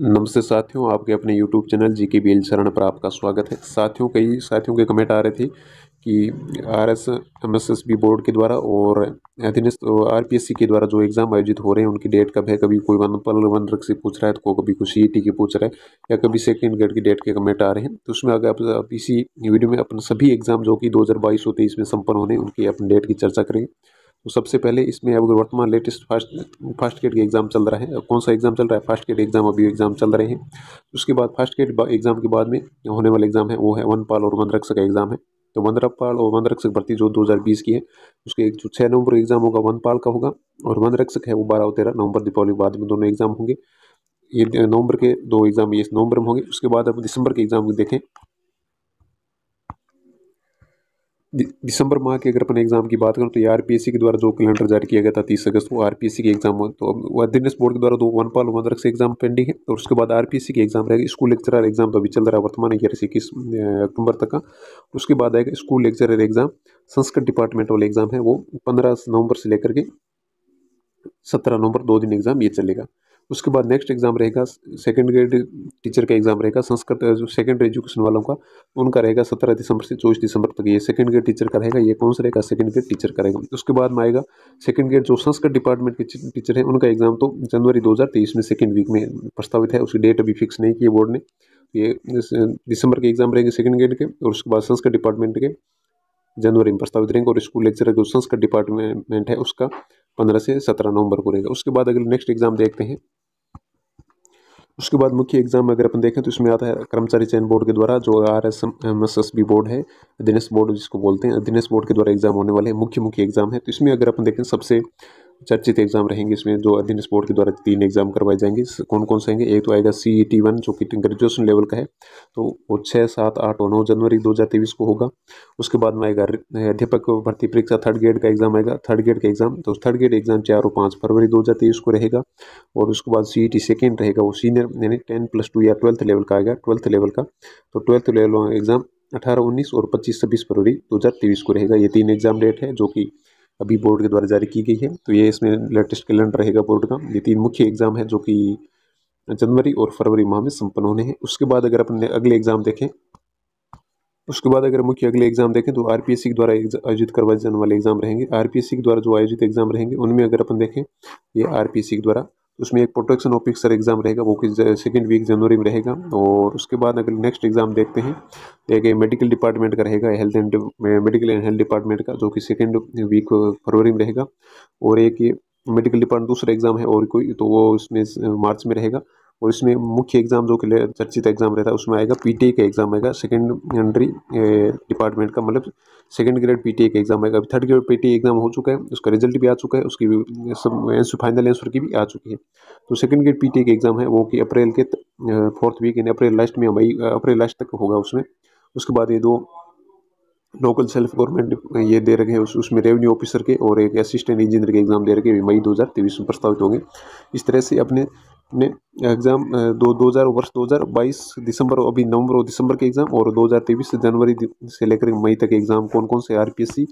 नमस्ते साथियों आपके अपने यूट्यूब चैनल जी के बी एल शरण पर आपका स्वागत है साथियों कई साथियों के कमेंट आ रहे थे कि R S M S S B board के द्वारा और अधीनस्थ आर पी एस सी के द्वारा जो एग्ज़ाम आयोजित हो रहे हैं उनकी डेट कब है कभी कोई वन पल वन रख से पूछ रहा है तो कभी कुछ सी ई टी पूछ रहा है या कभी सेकेंड ग्रेड की डेट के कमेंट आ रहे हैं तो उसमें अगर आप, इसी वीडियो में अपन सभी एग्ज़ाम जो कि दो हज़ार बाईस में संपन्न होने उनकी अपनी डेट की चर्चा करेंगे तो सबसे पहले इसमें अब वर्तमान लेटेस्ट फर्स्ट फर्स्ट गेट के एग्ज़ाम चल रहा है कौन सा एग्ज़ाम चल रहा है फर्स्ट गेट एग्ज़ाम अभी एग्ज़ाम चल रहे हैं उसके बाद फर्स्ट गेट एग्ज़ाम के बाद में होने वाला एग्ज़ाम है वो है वन और रक्षक का एग्ज़ाम है तो वनरपाल और वन रक्षक भर्ती जो 2020 की है उसके एक जो छः नवंबर एग्ज़ाम होगा वन पाल का होगा और वन रक्षक है वो बारह और तेरह नवंबर दीपावली बाद में दोनों एग्ज़ाम होंगे ये नवंबर के दो एग्ज़ाम ये नवंबर में होंगे उसके बाद अब दिसंबर के एग्ज़ाम देखें दिसंबर माह के अगर अपन एग्जाम की बात करें तो आर पी एस सी के द्वारा जो कैलेंडर जारी किया गया था तीस अगस्त को आर पी एस सी के एग्जाम तो अधीनस बोर्ड के द्वारा दो वन पाल वन से एग्जाम पेंडिंग है और उसके बाद आर पी एस सी के एग्जाम रहेगा स्कूल लेक्चरर एग्जाम तो अभी चल रहा है वर्तमान ईयर से इक्कीस अक्टूबर तक का उसके बाद आएगा school lecturer exam Sanskrit department वाले एग्जाम है वो पंद्रह नवंबर से लेकर के सत्रह नवंबर दो दिन एग्जाम ये चलेगा उसके बाद नेक्स्ट एग्ज़ाम रहेगा सेकेंड ग्रेड टीचर का एग्ज़ाम रहेगा संस्कृत जो सेकेंड एजुकेशन वालों का उनका रहेगा सत्रह दिसंबर से चौबीस दिसंबर तक ये सेकेंड ग्रेड टीचर का रहेगा ये कौन सा रहेगा सेकेंड ग्रेड टीचर का रहेगा उसके बाद में आएगा सेकेंड ग्रेड जो संस्कृत डिपार्टमेंट के टीचर हैं उनका एग्ज़ाम तो जनवरी दो में सेकेंड वीक में प्रस्तावित है उसकी डेट अभी फिक्स नहीं की बोर्ड ने ये दिसंबर के एग्ज़ाम रहेंगे सेकेंड ग्रेड के और उसके बाद संस्कृत डिपार्टमेंट के जनवरी में प्रस्तावित रहेंगे और स्कूल लेक्चर जो संस्कृत डिपार्टमेंट है उसका पंद्रह से सत्रह नवंबर को रहेगा उसके बाद अगले नेक्स्ट एग्ज़ाम देखते हैं उसके बाद मुख्य एग्जाम अगर अपन देखें तो इसमें आता है कर्मचारी चयन बोर्ड के द्वारा जो R S M S S B board है अधीनस्थ बोर्ड जिसको बोलते हैं अधीनस्थ बोर्ड के द्वारा एग्जाम होने वाले हैं मुख्य मुख्य एग्जाम है तो इसमें अगर अपन देखें सबसे चर्चित एग्जाम रहेंगे इसमें जो अधीन स्पोर्ट के द्वारा तीन एग्जाम करवाए जाएंगे कौन कौन से होंगे एक तो आएगा सी ई टी वन जो कि ग्रेजुएशन लेवल का है तो वो छः सात आठ और नौ जनवरी दो हज़ार तेईस को होगा उसके बाद में आएगा अध्यापक भर्ती परीक्षा थर्ड ग्रेड का एग्जाम आएगा थर्ड ग्रेड का एग्जाम तो थर्ड ग्रेड एग्जाम चार और पाँच फरवरी दो हज़ार तेईस को रहेगा और उसके बाद सी ई टी सेकेंड रहेगा वो सीनियर यानी टेन प्लस टू या ट्वेल्थ लेवल का आएगा ट्वेल्थ लेवल का तो ट्वेल्थ लेवल एग्जाम अठारह उन्नीस और पच्चीस छब्बीस फरवरी दो हज़ार तेईस को रहेगा ये तीन एग्जाम डेट है जो कि अभी बोर्ड के द्वारा जारी की गई है तो ये इसमें लेटेस्ट कैलेंडर रहेगा बोर्ड का ये तीन मुख्य एग्ज़ाम है जो कि जनवरी और फरवरी माह में संपन्न होने हैं उसके बाद अगर अपने अगले एग्ज़ाम देखें उसके बाद अगर मुख्य अगले एग्जाम देखें तो आर के द्वारा आयोजित करवाए जाने वाले एग्जाम रहेंगे आर के द्वारा जो आयोजित एग्जाम रहेंगे उनमें अगर अपन देखें ये आर के द्वारा उसमें एक प्रोटेक्शन ऑफ पिक्सर एग्ज़ाम रहेगा वो कि सेकेंड वीक जनवरी में रहेगा और उसके बाद अगर नेक्स्ट एग्ज़ाम देखते हैं तो एक मेडिकल डिपार्टमेंट का रहेगा health and medical and health department का जो कि सेकेंड वीक फरवरी में रहेगा और एक मेडिकल डिपार्टमेंट दूसरा एग्ज़ाम है और कोई तो वो उसमें मार्च में रहेगा और इसमें मुख्य एग्ज़ाम जो कि चर्चित एग्ज़ाम रहता है उसमें आएगा पीटीए का एग्ज़ाम आएगा सेकेंडरी डिपार्टमेंट का मतलब सेकेंड ग्रेड पीटीए का एग्ज़ाम आएगा अभी थर्ड ग्रेड पीटीए एग्ज़ाम हो चुका है उसका रिजल्ट भी आ चुका है उसकी भी सब आंसर फाइनल आंसर की भी आ चुकी है तो सेकेंड ग्रेड पीटीए का एग्ज़ाम है वो कि अप्रैल के फोर्थ वीक यानी अप्रैल लास्ट में मई अप्रैल लास्ट तक होगा उसमें उसके बाद ये दो लोकल सेल्फ गवर्नमेंट ये दे रखे हैं उस उसमें रेवेन्यू ऑफिसर के और एक असिस्टेंट इंजीनियर के एग्ज़ाम दे रखे हैं मई दो हज़ार तेईस में प्रस्तावित होंगे इस तरह से अपने ने एग्ज़ाम uh, दो दो हज़ार वर्ष दो हज़ार बाईस दिसंबर अभी नवंबर और दिसंबर के एग्ज़ाम और दो हज़ार तेईस से जनवरी से लेकर मई तक एग्ज़ाम कौन कौन से आर पी एस सी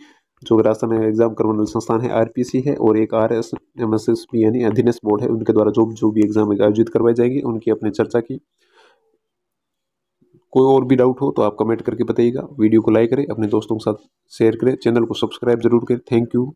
जो राजस्थान में एग्ज़ाम करवाने वाले संस्थान है आर पी सी है और एक R S M S S यानी अधीनस्थ बोर्ड है उनके द्वारा जो जो भी एग्ज़ाम आयोजित करवाए जाएंगे उनकी अपने चर्चा की कोई और भी डाउट हो तो आप कमेंट करके बताइएगा वीडियो को लाइक करें अपने दोस्तों के साथ शेयर करें चैनल को सब्सक्राइब जरूर करें थैंक यू